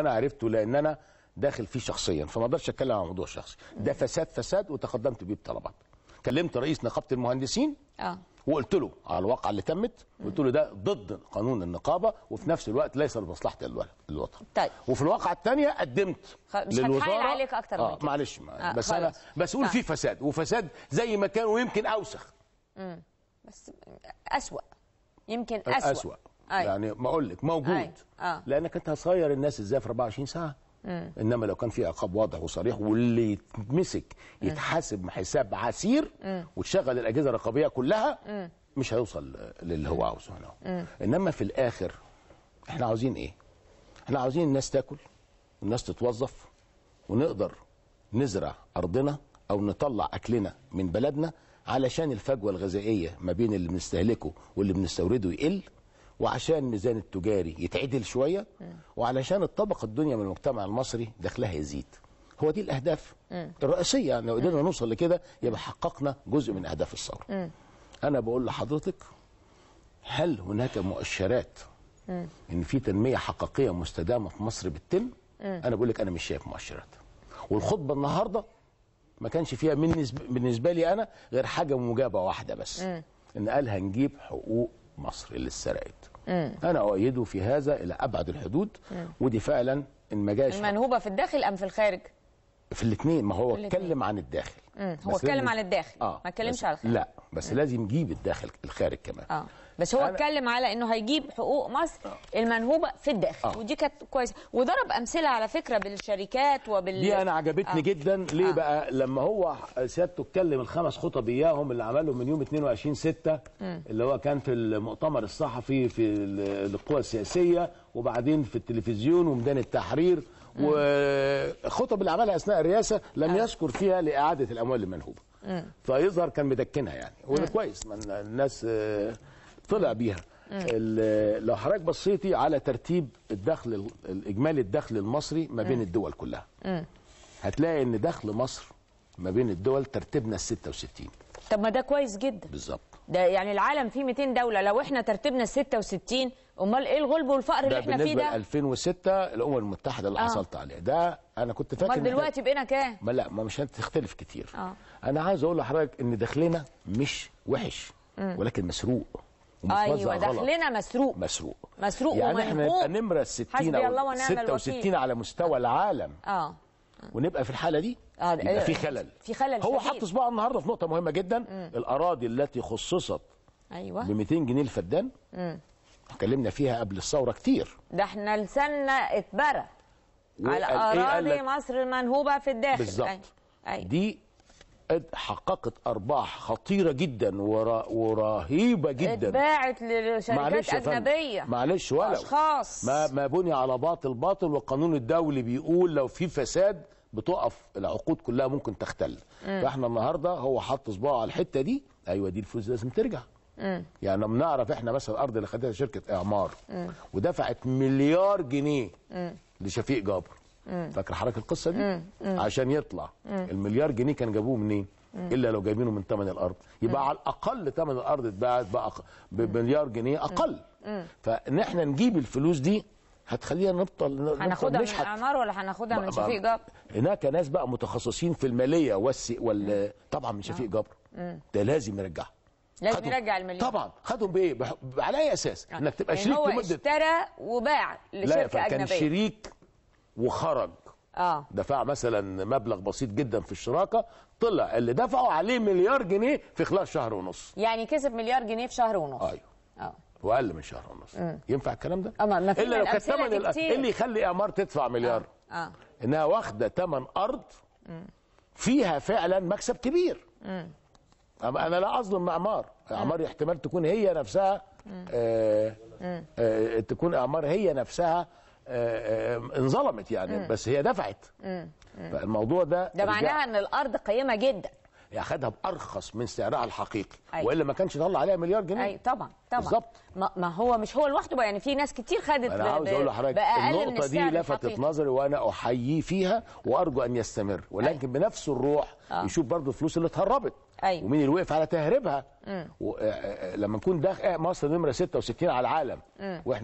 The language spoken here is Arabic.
انا عرفته لان انا داخل فيه شخصيا فما اقدرش اتكلم عن موضوع شخصي ده فساد فساد وتقدمت بيه بطلبات كلمت رئيس نقابه المهندسين اه وقلت له على الواقعه اللي تمت قلت له ده ضد قانون النقابه وفي نفس الوقت ليس لمصلحه الوطن طيب وفي الواقعه الثانيه قدمت مش للوزاره عليك اكتر آه معلش ما. آه بس خلص. انا بس اقول آه. طيب. في فساد وفساد زي ما كان ويمكن اوسخ امم بس اسوأ يمكن اسوأ, أسوأ. أي. يعني ما اقول لك موجود أي. آه. لانك انت هتصير الناس ازاي في 24 ساعه مم. انما لو كان في عقاب واضح وصريح واللي يتمسك يتحاسب حساب عسير وتشغل الاجهزه الرقابيه كلها مم. مش هيوصل للي هو عاوزه هنا انما في الاخر احنا عاوزين ايه احنا عاوزين الناس تاكل والناس تتوظف ونقدر نزرع ارضنا او نطلع اكلنا من بلدنا علشان الفجوه الغذائيه ما بين اللي بنستهلكه واللي بنستورده يقل وعشان ميزان التجاري يتعدل شوية وعلشان الطبقة الدنيا من المجتمع المصري دخلها يزيد هو دي الأهداف الرئيسية لو قدرنا نوصل لكده يبقى حققنا جزء من أهداف الثورة أنا بقول لحضرتك هل هناك مؤشرات إن في تنمية حقيقية مستدامة في مصر بتتم؟ أنا بقول لك أنا مش شايف مؤشرات والخطبة النهاردة ما كانش فيها بالنسبة لي أنا غير حاجة مجابة واحدة بس إن قال هنجيب حقوق مصر اللي اتسرقت مم. انا اؤيده في هذا الى ابعد الحدود مم. ودي فعلا ان ما جاش المنهوبه في الداخل ام في الخارج في الاثنين ما هو اتكلم عن الداخل مم. هو اتكلم عن الداخل آه. ما اتكلمش على الخارج لا بس مم. لازم يجيب الداخل الخارج كمان آه. بس هو اتكلم على انه هيجيب حقوق مصر آه. المنهوبه في الداخل أوه. ودي كانت كويسه وضرب امثله على فكره بالشركات وبال دي انا عجبتني أوه. جدا ليه أوه. بقى لما هو سيادته اتكلم الخمس خطب اياهم اللي عملهم من يوم 22 6 اللي هو كان في المؤتمر الصحفي في القوى السياسيه وبعدين في التلفزيون وميدان التحرير وخطب اللي عملها اثناء الرئاسه لم أه. يذكر فيها لاعاده الاموال المنهوبه. فيظهر كان مدكنها يعني وده كويس الناس آه، طلع بيها لو حضرتك بصيتي على ترتيب الدخل الاجمالي الدخل المصري ما بين الدول كلها هتلاقي ان دخل مصر ما بين الدول ترتيبنا ال 66 طب ما ده كويس جدا بالظبط ده يعني العالم فيه 200 دوله لو احنا ترتيبنا ال 66 امال ايه الغلب والفقر اللي احنا فيه ده بالنسبه 2006 الامم المتحده اللي آه. حصلت عليها ده انا كنت فاكر امال دلوقتي بقينا كام ما لا ما مش هتختلف كتير آه. انا عايز اقول لحضرتك ان دخلنا مش وحش م. ولكن مسروق ايوه دخلنا مسروق مسروق مسروق يعني احنا نبقى نمره 60 او 66 على مستوى آه. العالم اه ونبقى في الحاله دي آه يبقى آه. في خلل في خلل هو حط صباعه النهارده في نقطه مهمه جدا مم. الاراضي التي خصصت ايوه ب 200 جنيه الفدان اتكلمنا فيها قبل الثوره كتير ده احنا لساننا اتبرى على إيه اراضي إيه مصر المنهوبه في الداخل بالظبط أيوة. أيوة. دي حققت ارباح خطيره جدا ورا ورهيبه جدا اتباعت لشركات اجنبيه معلش ولا اشخاص ما ما بني على باطل باطل والقانون الدولي بيقول لو في فساد بتقف العقود كلها ممكن تختل م. فاحنا النهارده هو حط صباعه على الحته دي ايوه دي الفلوس لازم ترجع م. يعني بنعرف احنا مثلا الارض اللي خدتها شركه اعمار م. ودفعت مليار جنيه م. لشفيق جابر فاكر حضرتك القصه دي عشان يطلع المليار جنيه كان جابوه منين الا لو جايبينه من ثمن الارض يبقى على الاقل ثمن الارض اتباعت بقى بمليار جنيه اقل احنا نجيب الفلوس دي هتخلينا نبطل هناخدها من الاعمار ولا هناخدها من شفيق جبر هناك ناس بقى متخصصين في الماليه والس وال طبعا من شفيق جبر ده لازم يرجعها لازم يرجع المليون طبعا خدهم بايه بح... على اي اساس آه. انك تبقى يعني شريك هو لمده اشترى وباع لشركه لا اجنبيه كان شريك وخرج اه دفع مثلا مبلغ بسيط جدا في الشراكه طلع اللي دفعوا عليه مليار جنيه في خلال شهر ونص يعني كسب مليار جنيه في شهر ونص ايوه اه واقل من شهر ونص مم. ينفع الكلام ده؟ اما آه، الا لو كان ثمن اللي يخلي اعمار تدفع مليار آه. آه. انها واخده ثمن ارض مم. فيها فعلا مكسب كبير مم. انا لا اظلم اعمار اعمار احتمال تكون هي نفسها آه آه تكون اعمار هي نفسها آه، آه، انظلمت يعني مم. بس هي دفعت مم. مم. فالموضوع ده ده معناها ان الارض قيمه جدا هي خدها بارخص من سعرها الحقيقي أيوة. والا ما كانش طلع عليها مليار جنيه ايوه طبعا طبعا بالظبط ما هو مش هو لوحده يعني في ناس كتير خدت انا عاوز اقول لحضرتك النقطه دي لفتت نظري وانا احييه فيها وارجو ان يستمر ولكن أيوة. بنفس الروح آه. يشوف برضو الفلوس اللي اتهربت أيوة. ومين اللي وقف على تهريبها آه، لما نكون داخل مصر نمره 66 على العالم واحنا